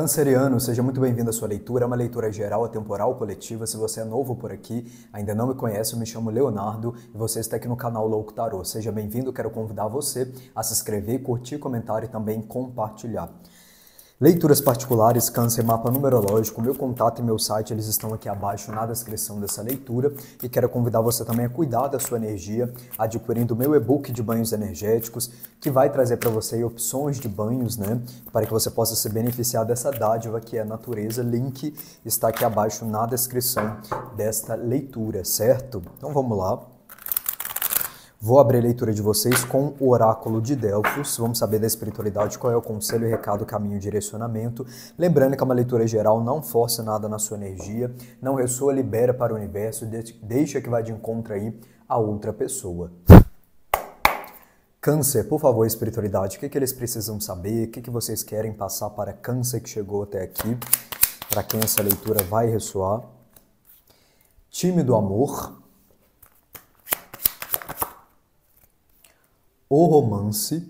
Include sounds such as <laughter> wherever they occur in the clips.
Canceriano, seja muito bem-vindo à sua leitura. É uma leitura geral, atemporal, coletiva. Se você é novo por aqui, ainda não me conhece, eu me chamo Leonardo e você está aqui no canal Louco Tarô. Seja bem-vindo, quero convidar você a se inscrever, curtir, comentar e também compartilhar. Leituras particulares, câncer, mapa numerológico, meu contato e meu site, eles estão aqui abaixo na descrição dessa leitura e quero convidar você também a cuidar da sua energia adquirindo o meu e-book de banhos energéticos, que vai trazer para você opções de banhos, né, para que você possa se beneficiar dessa dádiva que é a natureza. Link está aqui abaixo na descrição desta leitura, certo? Então vamos lá. Vou abrir a leitura de vocês com o oráculo de Delfos. Vamos saber da espiritualidade qual é o conselho, recado, caminho, direcionamento. Lembrando que é uma leitura geral, não força nada na sua energia, não ressoa, libera para o universo, deixa que vá de encontro aí a outra pessoa. Câncer, por favor, espiritualidade, o que, que eles precisam saber? O que, que vocês querem passar para Câncer que chegou até aqui? Para quem essa leitura vai ressoar? Time do amor, O Romance,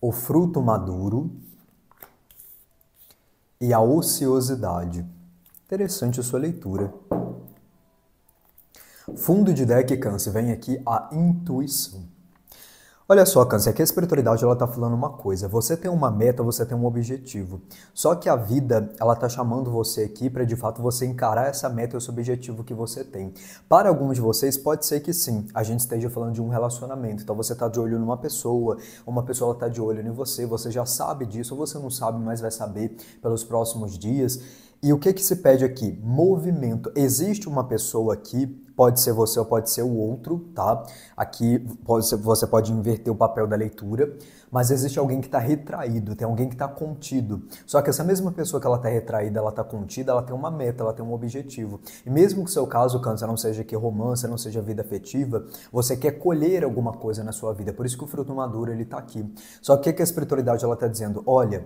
O Fruto Maduro e A Ociosidade. Interessante a sua leitura. Fundo de deck Câncer, vem aqui a intuição. Olha só, Câncer, aqui a espiritualidade ela tá falando uma coisa. Você tem uma meta, você tem um objetivo. Só que a vida, ela está chamando você aqui para de fato você encarar essa meta e esse objetivo que você tem. Para alguns de vocês pode ser que sim, a gente esteja falando de um relacionamento. Então você está de olho numa pessoa, uma pessoa está de olho em você, você já sabe disso ou você não sabe, mas vai saber pelos próximos dias. E o que, que se pede aqui? Movimento. Existe uma pessoa aqui, pode ser você ou pode ser o outro, tá? Aqui pode ser, você pode inverter o papel da leitura, mas existe alguém que está retraído, tem alguém que está contido. Só que essa mesma pessoa que ela está retraída, ela está contida, ela tem uma meta, ela tem um objetivo. E mesmo que o seu caso, câncer, não seja que romance, não seja vida afetiva, você quer colher alguma coisa na sua vida. Por isso que o fruto maduro ele está aqui. Só que o que a espiritualidade ela está dizendo? Olha,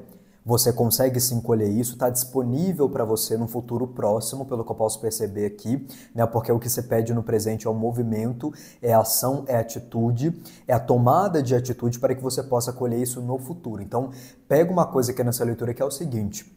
você consegue se encolher isso, está disponível para você no futuro próximo, pelo que eu posso perceber aqui, né? Porque o que você pede no presente é o movimento, é a ação, é a atitude, é a tomada de atitude para que você possa colher isso no futuro. Então, pega uma coisa que nessa leitura que é o seguinte: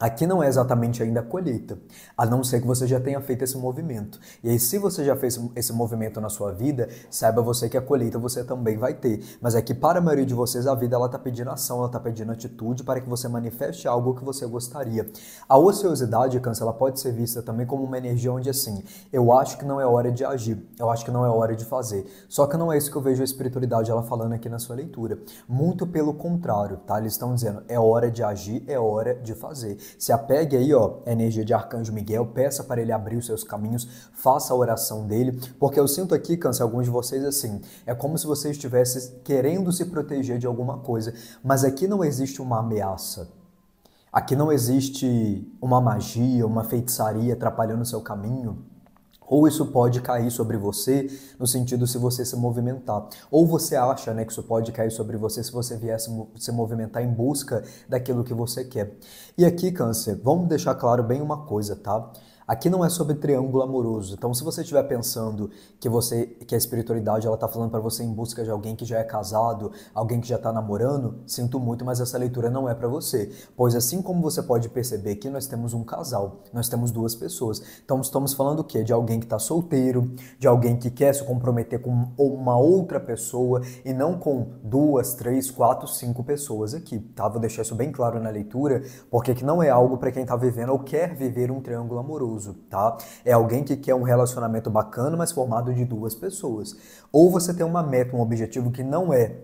Aqui não é exatamente ainda a colheita, a não ser que você já tenha feito esse movimento. E aí, se você já fez esse movimento na sua vida, saiba você que a colheita você também vai ter. Mas é que para a maioria de vocês, a vida ela está pedindo ação, ela está pedindo atitude para que você manifeste algo que você gostaria. A ociosidade, câncer, ela pode ser vista também como uma energia onde assim, eu acho que não é hora de agir, eu acho que não é hora de fazer. Só que não é isso que eu vejo a espiritualidade ela falando aqui na sua leitura. Muito pelo contrário, tá? Eles estão dizendo, é hora de agir, é hora de fazer se apegue aí ó, à energia de Arcanjo Miguel, peça para ele abrir os seus caminhos, faça a oração dele, porque eu sinto aqui, Câncer, alguns de vocês assim, é como se você estivesse querendo se proteger de alguma coisa, mas aqui não existe uma ameaça. Aqui não existe uma magia, uma feitiçaria atrapalhando o seu caminho ou isso pode cair sobre você no sentido se você se movimentar, ou você acha né, que isso pode cair sobre você se você vier se movimentar em busca daquilo que você quer. E aqui, câncer, vamos deixar claro bem uma coisa, tá? Aqui não é sobre triângulo amoroso. Então, se você estiver pensando que você que a espiritualidade ela está falando para você em busca de alguém que já é casado, alguém que já está namorando, sinto muito, mas essa leitura não é para você. Pois assim como você pode perceber que nós temos um casal, nós temos duas pessoas. Então, estamos falando o quê? De alguém que está solteiro, de alguém que quer se comprometer com uma outra pessoa e não com duas, três, quatro, cinco pessoas aqui, tá? Vou deixar isso bem claro na leitura, porque que não é algo para quem está vivendo ou quer viver um triângulo amoroso amoroso, tá? É alguém que quer um relacionamento bacana, mas formado de duas pessoas. Ou você tem uma meta, um objetivo que não é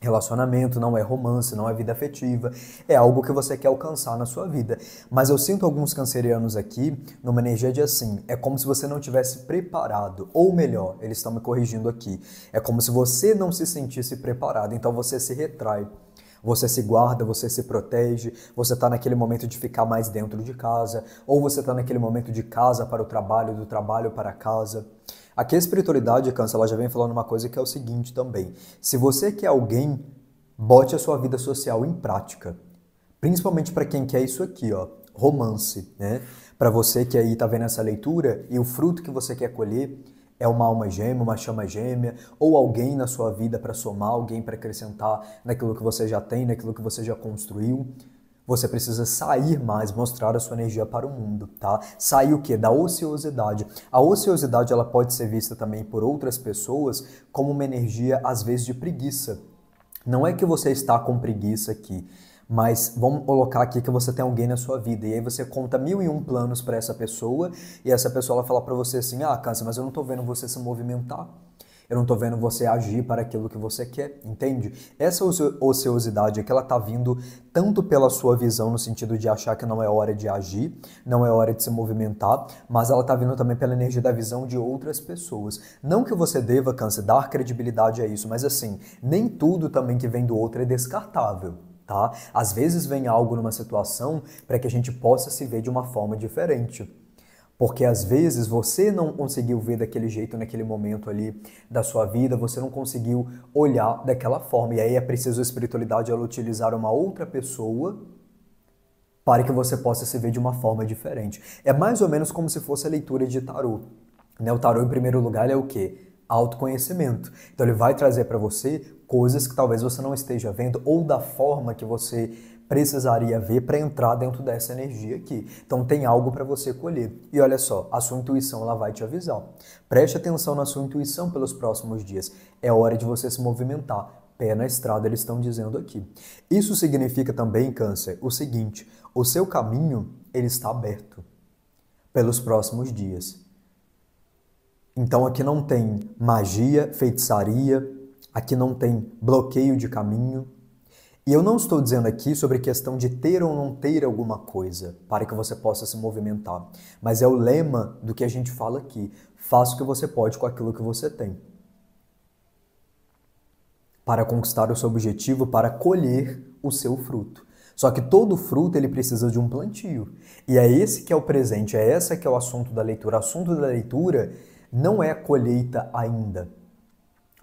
relacionamento, não é romance, não é vida afetiva, é algo que você quer alcançar na sua vida. Mas eu sinto alguns cancerianos aqui numa energia de assim, é como se você não tivesse preparado, ou melhor, eles estão me corrigindo aqui, é como se você não se sentisse preparado, então você se retrai. Você se guarda, você se protege, você está naquele momento de ficar mais dentro de casa, ou você está naquele momento de casa para o trabalho, do trabalho para casa. Aqui a espiritualidade, Câncer, ela já vem falando uma coisa que é o seguinte também. Se você quer alguém, bote a sua vida social em prática. Principalmente para quem quer isso aqui, ó, romance, né? Para você que aí está vendo essa leitura e o fruto que você quer colher, é uma alma gêmea, uma chama gêmea, ou alguém na sua vida para somar, alguém para acrescentar naquilo que você já tem, naquilo que você já construiu. Você precisa sair mais, mostrar a sua energia para o mundo, tá? Sair o que? Da ociosidade. A ociosidade ela pode ser vista também por outras pessoas como uma energia às vezes de preguiça. Não é que você está com preguiça aqui, mas vamos colocar aqui que você tem alguém na sua vida e aí você conta mil e um planos para essa pessoa e essa pessoa ela fala para você assim: ah, Câncer, mas eu não estou vendo você se movimentar. Eu não estou vendo você agir para aquilo que você quer, entende? Essa ociosidade é que ela tá vindo tanto pela sua visão no sentido de achar que não é hora de agir, não é hora de se movimentar, mas ela tá vindo também pela energia da visão de outras pessoas. Não que você deva, Câncer, dar credibilidade a isso, mas assim, nem tudo também que vem do outro é descartável tá? Às vezes vem algo numa situação para que a gente possa se ver de uma forma diferente. Porque às vezes você não conseguiu ver daquele jeito naquele momento ali da sua vida, você não conseguiu olhar daquela forma. E aí é preciso a espiritualidade ela utilizar uma outra pessoa para que você possa se ver de uma forma diferente. É mais ou menos como se fosse a leitura de tarô. Né? O tarô, em primeiro lugar, é o quê? autoconhecimento. Então ele vai trazer para você coisas que talvez você não esteja vendo ou da forma que você precisaria ver para entrar dentro dessa energia aqui. Então tem algo para você colher. E olha só, a sua intuição ela vai te avisar. Preste atenção na sua intuição pelos próximos dias. É hora de você se movimentar. Pé na estrada, eles estão dizendo aqui. Isso significa também, câncer, o seguinte: o seu caminho ele está aberto pelos próximos dias. Então aqui não tem magia, feitiçaria, aqui não tem bloqueio de caminho. E eu não estou dizendo aqui sobre questão de ter ou não ter alguma coisa para que você possa se movimentar, mas é o lema do que a gente fala aqui: faça o que você pode com aquilo que você tem. Para conquistar o seu objetivo, para colher o seu fruto. Só que todo fruto ele precisa de um plantio. E é esse que é o presente, é esse que é o assunto da leitura. O assunto da leitura não é a colheita ainda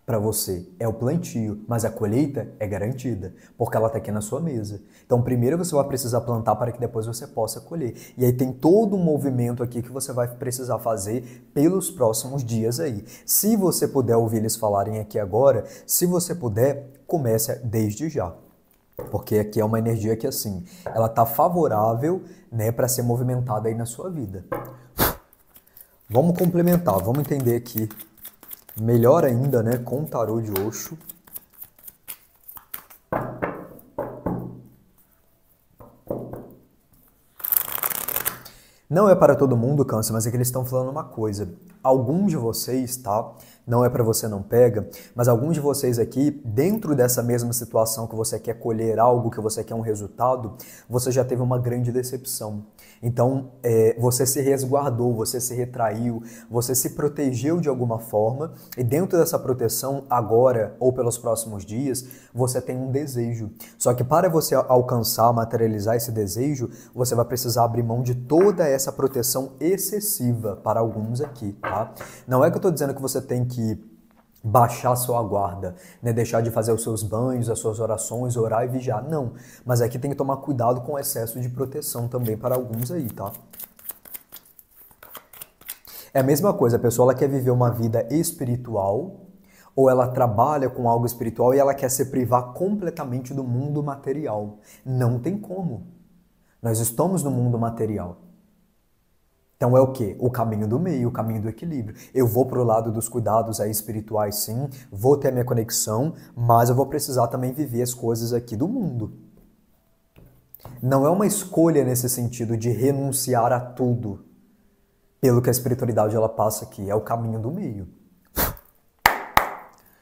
para você, é o plantio, mas a colheita é garantida, porque ela está aqui na sua mesa. Então, primeiro você vai precisar plantar para que depois você possa colher. E aí tem todo um movimento aqui que você vai precisar fazer pelos próximos dias aí. Se você puder ouvir eles falarem aqui agora, se você puder, comece desde já. Porque aqui é uma energia que assim, ela está favorável, né, para ser movimentada aí na sua vida. Vamos complementar, vamos entender aqui melhor ainda, né, com o tarô de Osho. Não é para todo mundo, Câncer, mas é que eles estão falando uma coisa. Alguns de vocês, tá, não é para você não pega, mas alguns de vocês aqui, dentro dessa mesma situação que você quer colher algo, que você quer um resultado, você já teve uma grande decepção. Então, é, você se resguardou, você se retraiu, você se protegeu de alguma forma, e dentro dessa proteção, agora ou pelos próximos dias, você tem um desejo. Só que para você alcançar, materializar esse desejo, você vai precisar abrir mão de toda essa proteção excessiva para alguns aqui, tá? Não é que eu estou dizendo que você tem que que baixar sua guarda, né? deixar de fazer os seus banhos, as suas orações, orar e vigiar. Não, mas aqui é tem que tomar cuidado com o excesso de proteção também para alguns aí, tá? É a mesma coisa, a pessoa ela quer viver uma vida espiritual ou ela trabalha com algo espiritual e ela quer se privar completamente do mundo material. Não tem como. Nós estamos no mundo material. Então é o que? O caminho do meio, o caminho do equilíbrio. Eu vou para o lado dos cuidados aí espirituais, sim, vou ter a minha conexão, mas eu vou precisar também viver as coisas aqui do mundo. Não é uma escolha nesse sentido de renunciar a tudo, pelo que a espiritualidade ela passa aqui, é o caminho do meio. <laughs>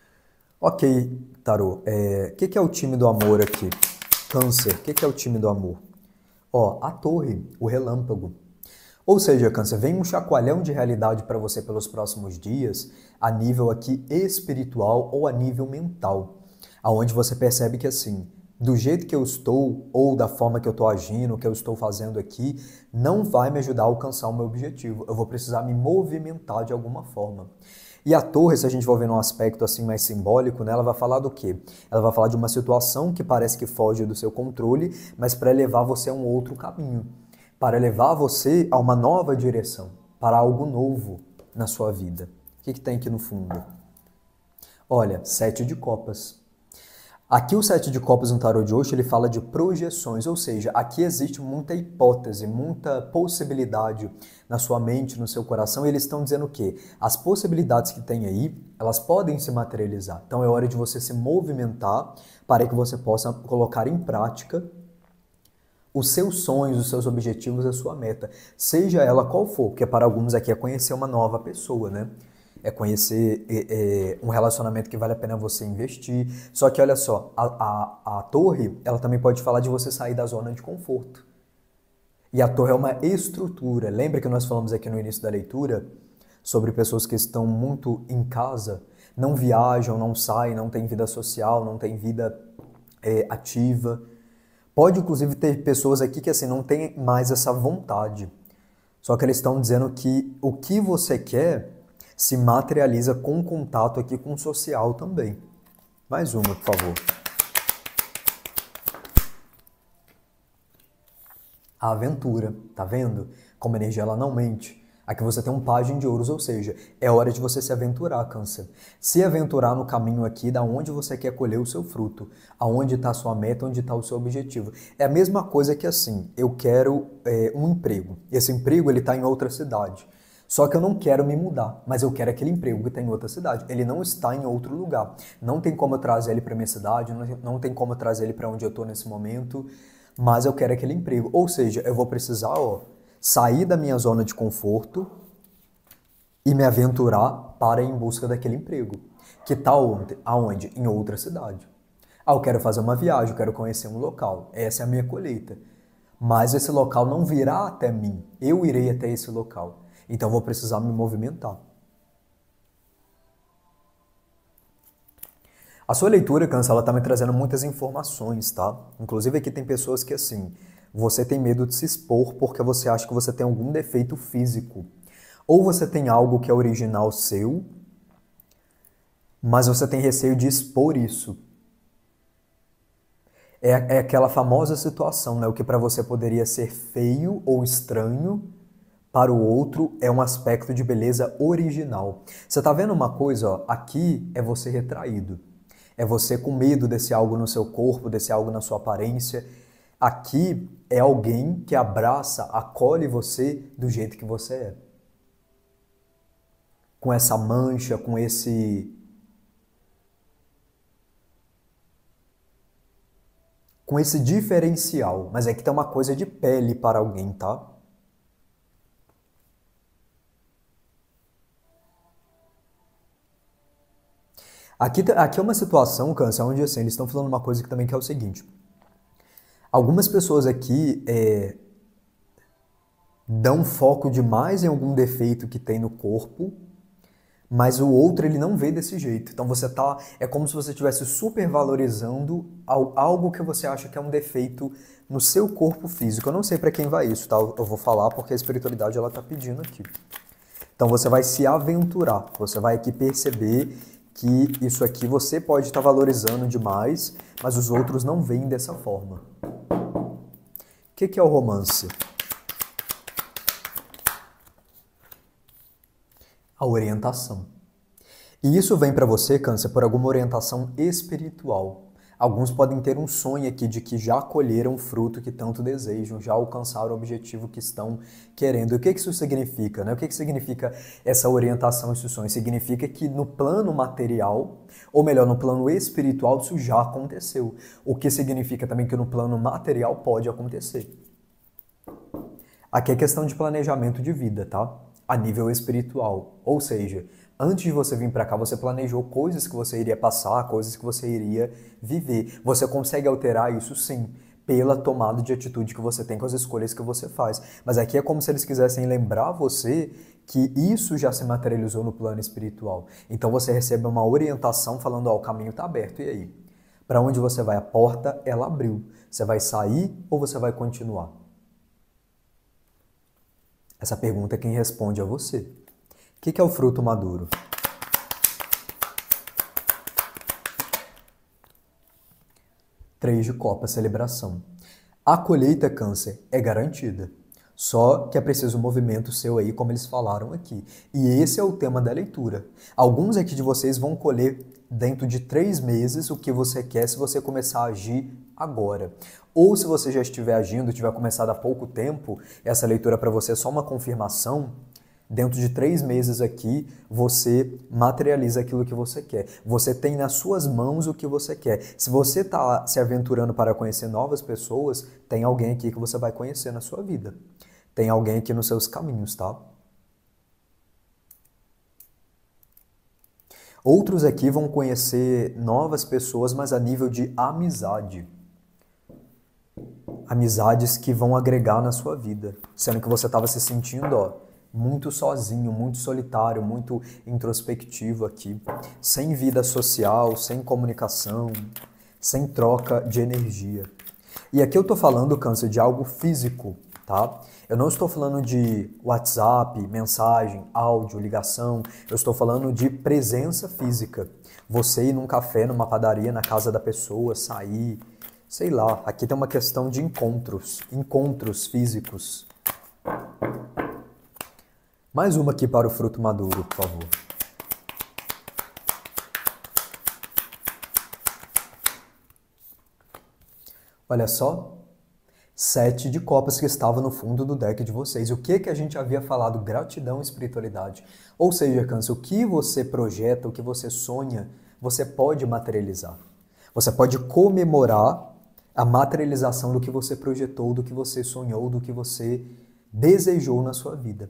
ok, Tarô, é, o é, que, que é o time do amor aqui? Câncer, o que, que é o time do amor? Ó, a torre, o relâmpago. Ou seja, Câncer, vem um chacoalhão de realidade para você pelos próximos dias, a nível aqui espiritual ou a nível mental, aonde você percebe que assim, do jeito que eu estou ou da forma que eu estou agindo, que eu estou fazendo aqui, não vai me ajudar a alcançar o meu objetivo. Eu vou precisar me movimentar de alguma forma. E a torre, se a gente for ver num aspecto assim mais simbólico, né, ela vai falar do quê? Ela vai falar de uma situação que parece que foge do seu controle, mas para levar você a um outro caminho para levar você a uma nova direção, para algo novo na sua vida. O que, que tem aqui no fundo? Olha, sete de copas. Aqui o sete de copas no tarot de hoje ele fala de projeções, ou seja, aqui existe muita hipótese, muita possibilidade na sua mente, no seu coração. E eles estão dizendo que as possibilidades que tem aí, elas podem se materializar. Então é hora de você se movimentar para que você possa colocar em prática os seus sonhos, os seus objetivos, a sua meta, seja ela qual for, porque para alguns aqui é conhecer uma nova pessoa, né? É conhecer é, é, um relacionamento que vale a pena você investir. Só que olha só, a, a, a torre, ela também pode falar de você sair da zona de conforto. E a torre é uma estrutura. Lembra que nós falamos aqui no início da leitura sobre pessoas que estão muito em casa, não viajam, não saem, não têm vida social, não têm vida é, ativa. Pode inclusive ter pessoas aqui que assim não tem mais essa vontade. Só que eles estão dizendo que o que você quer se materializa com contato aqui com o social também. Mais uma, por favor. A aventura, tá vendo? Como a energia ela não mente. Aqui é você tem um página de ouros, ou seja, é hora de você se aventurar, câncer. Se aventurar no caminho aqui da onde você quer colher o seu fruto, aonde está a sua meta, onde está o seu objetivo. É a mesma coisa que assim, eu quero é, um emprego. Esse emprego ele está em outra cidade. Só que eu não quero me mudar, mas eu quero aquele emprego que está em outra cidade. Ele não está em outro lugar. Não tem como eu trazer ele para minha cidade, não tem como eu trazer ele para onde eu estou nesse momento, mas eu quero aquele emprego. Ou seja, eu vou precisar, ó, sair da minha zona de conforto e me aventurar para ir em busca daquele emprego. Que tal tá aonde? Em outra cidade. Ah, eu quero fazer uma viagem, eu quero conhecer um local. Essa é a minha colheita. Mas esse local não virá até mim. Eu irei até esse local. Então vou precisar me movimentar. A sua leitura, Cansa, ela tá me trazendo muitas informações, tá? Inclusive aqui tem pessoas que assim, você tem medo de se expor porque você acha que você tem algum defeito físico. Ou você tem algo que é original seu, mas você tem receio de expor isso. É, é aquela famosa situação, né? O que para você poderia ser feio ou estranho, para o outro é um aspecto de beleza original. Você tá vendo uma coisa, ó, aqui é você retraído. É você com medo desse algo no seu corpo, desse algo na sua aparência, Aqui é alguém que abraça, acolhe você do jeito que você é. Com essa mancha, com esse. Com esse diferencial. Mas é que tem uma coisa de pele para alguém, tá? Aqui, tá, aqui é uma situação, Câncer, onde assim, eles estão falando uma coisa que também que é o seguinte. Algumas pessoas aqui é, dão foco demais em algum defeito que tem no corpo, mas o outro ele não vê desse jeito. Então você tá, é como se você estivesse supervalorizando algo que você acha que é um defeito no seu corpo físico. Eu não sei para quem vai isso, tá? Eu vou falar porque a espiritualidade ela tá pedindo aqui. Então você vai se aventurar, você vai aqui perceber que isso aqui você pode estar tá valorizando demais, mas os outros não veem dessa forma. O que, que é o romance? A orientação. E isso vem para você, Câncer, por alguma orientação espiritual. Alguns podem ter um sonho aqui de que já colheram o fruto que tanto desejam, já alcançaram o objetivo que estão querendo. o que isso significa? Né? O que significa essa orientação esses sonho? Significa que no plano material, ou melhor, no plano espiritual, isso já aconteceu. O que significa também que no plano material pode acontecer. Aqui é questão de planejamento de vida, tá? A nível espiritual. Ou seja, Antes de você vir para cá, você planejou coisas que você iria passar, coisas que você iria viver. Você consegue alterar isso sim, pela tomada de atitude que você tem com as escolhas que você faz. Mas aqui é como se eles quisessem lembrar você que isso já se materializou no plano espiritual. Então você recebe uma orientação falando: ó, oh, o caminho está aberto, e aí? Para onde você vai? A porta, ela abriu. Você vai sair ou você vai continuar? Essa pergunta é quem responde a você que, que é o fruto maduro? Três de Copa Celebração. A colheita câncer é garantida. Só que é preciso um movimento seu aí, como eles falaram aqui. E esse é o tema da leitura. Alguns aqui de vocês vão colher dentro de três meses o que você quer se você começar a agir agora. Ou se você já estiver agindo, tiver começado há pouco tempo, essa leitura para você é só uma confirmação Dentro de três meses aqui, você materializa aquilo que você quer. Você tem nas suas mãos o que você quer. Se você está se aventurando para conhecer novas pessoas, tem alguém aqui que você vai conhecer na sua vida. Tem alguém aqui nos seus caminhos, tá? Outros aqui vão conhecer novas pessoas, mas a nível de amizade amizades que vão agregar na sua vida, sendo que você estava se sentindo ó, muito sozinho, muito solitário, muito introspectivo aqui, sem vida social, sem comunicação, sem troca de energia. E aqui eu estou falando, câncer, de algo físico, tá? Eu não estou falando de WhatsApp, mensagem, áudio, ligação. Eu estou falando de presença física. Você ir num café, numa padaria, na casa da pessoa, sair, sei lá. Aqui tem uma questão de encontros, encontros físicos. Mais uma aqui para o fruto maduro, por favor. Olha só, sete de copas que estava no fundo do deck de vocês. O que que a gente havia falado? Gratidão e espiritualidade. Ou seja, câncer, o que você projeta, o que você sonha, você pode materializar. Você pode comemorar a materialização do que você projetou, do que você sonhou, do que você desejou na sua vida.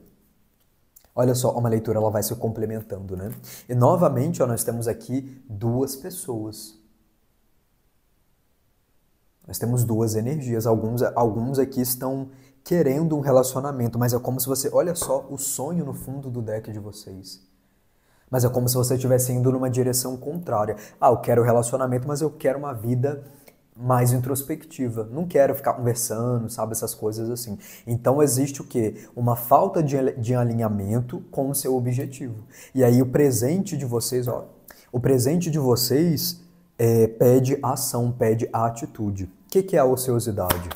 Olha só, uma leitura ela vai se complementando, né? E novamente, ó, nós temos aqui duas pessoas. Nós temos duas energias. Alguns, alguns aqui estão querendo um relacionamento, mas é como se você. Olha só o sonho no fundo do deck de vocês. Mas é como se você estivesse indo numa direção contrária. Ah, eu quero relacionamento, mas eu quero uma vida mais introspectiva. Não quero ficar conversando, sabe, essas coisas assim. Então existe o quê? Uma falta de, de alinhamento com o seu objetivo. E aí o presente de vocês, ó, o presente de vocês é, pede ação, pede atitude. O que, que é a ociosidade?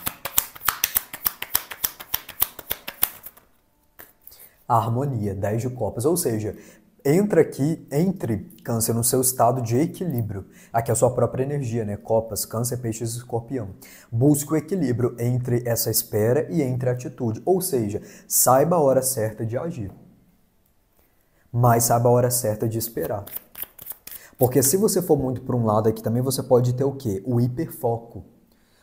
A harmonia, 10 de copas. Ou seja, Entra aqui, entre câncer no seu estado de equilíbrio. Aqui é a sua própria energia, né? Copas, câncer, peixes, escorpião. Busque o equilíbrio entre essa espera e entre a atitude. Ou seja, saiba a hora certa de agir. Mas saiba a hora certa de esperar. Porque se você for muito para um lado aqui também, você pode ter o quê? O hiperfoco.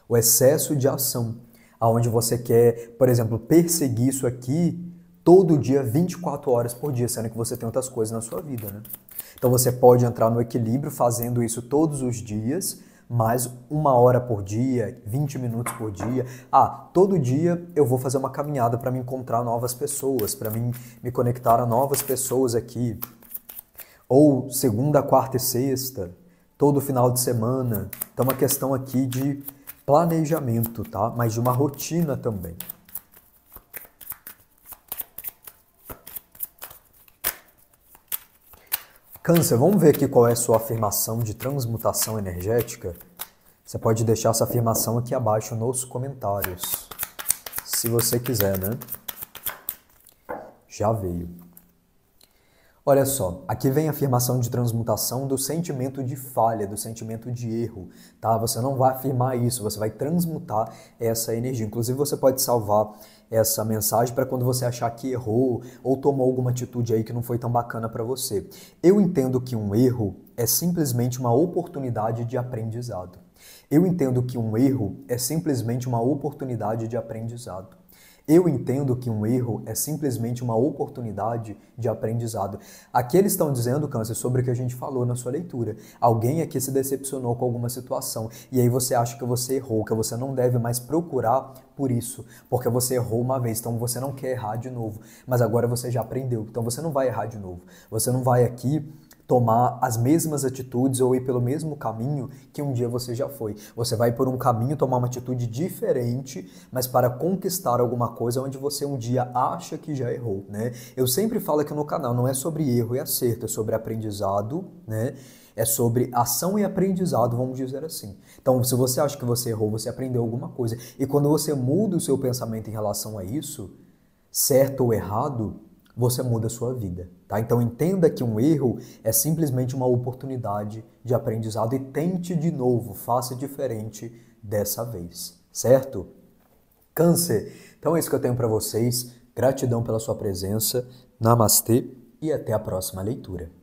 O excesso de ação. Aonde você quer, por exemplo, perseguir isso aqui todo dia, 24 horas por dia, sendo que você tem outras coisas na sua vida, né? Então você pode entrar no equilíbrio fazendo isso todos os dias, mais uma hora por dia, 20 minutos por dia. Ah, todo dia eu vou fazer uma caminhada para me encontrar novas pessoas, para mim me conectar a novas pessoas aqui. Ou segunda, quarta e sexta, todo final de semana. Então, é uma questão aqui de planejamento, tá? Mas de uma rotina também. Câncer, vamos ver aqui qual é a sua afirmação de transmutação energética? Você pode deixar essa afirmação aqui abaixo nos comentários, se você quiser, né? Já veio. Olha só, aqui vem a afirmação de transmutação do sentimento de falha, do sentimento de erro, tá? Você não vai afirmar isso, você vai transmutar essa energia. Inclusive, você pode salvar essa mensagem para quando você achar que errou ou tomou alguma atitude aí que não foi tão bacana para você. Eu entendo que um erro é simplesmente uma oportunidade de aprendizado. Eu entendo que um erro é simplesmente uma oportunidade de aprendizado. Eu entendo que um erro é simplesmente uma oportunidade de aprendizado. Aqui eles estão dizendo, Câncer, sobre o que a gente falou na sua leitura. Alguém aqui se decepcionou com alguma situação e aí você acha que você errou, que você não deve mais procurar por isso, porque você errou uma vez, então você não quer errar de novo, mas agora você já aprendeu, então você não vai errar de novo. Você não vai aqui tomar as mesmas atitudes ou ir pelo mesmo caminho que um dia você já foi. Você vai por um caminho tomar uma atitude diferente, mas para conquistar alguma coisa onde você um dia acha que já errou, né? Eu sempre falo aqui no canal, não é sobre erro e acerto, é sobre aprendizado, né? É sobre ação e aprendizado, vamos dizer assim. Então, se você acha que você errou, você aprendeu alguma coisa. E quando você muda o seu pensamento em relação a isso, certo ou errado, você muda a sua vida, tá? Então entenda que um erro é simplesmente uma oportunidade de aprendizado e tente de novo, faça diferente dessa vez, certo? Câncer. Então é isso que eu tenho para vocês. Gratidão pela sua presença. Namastê e até a próxima leitura.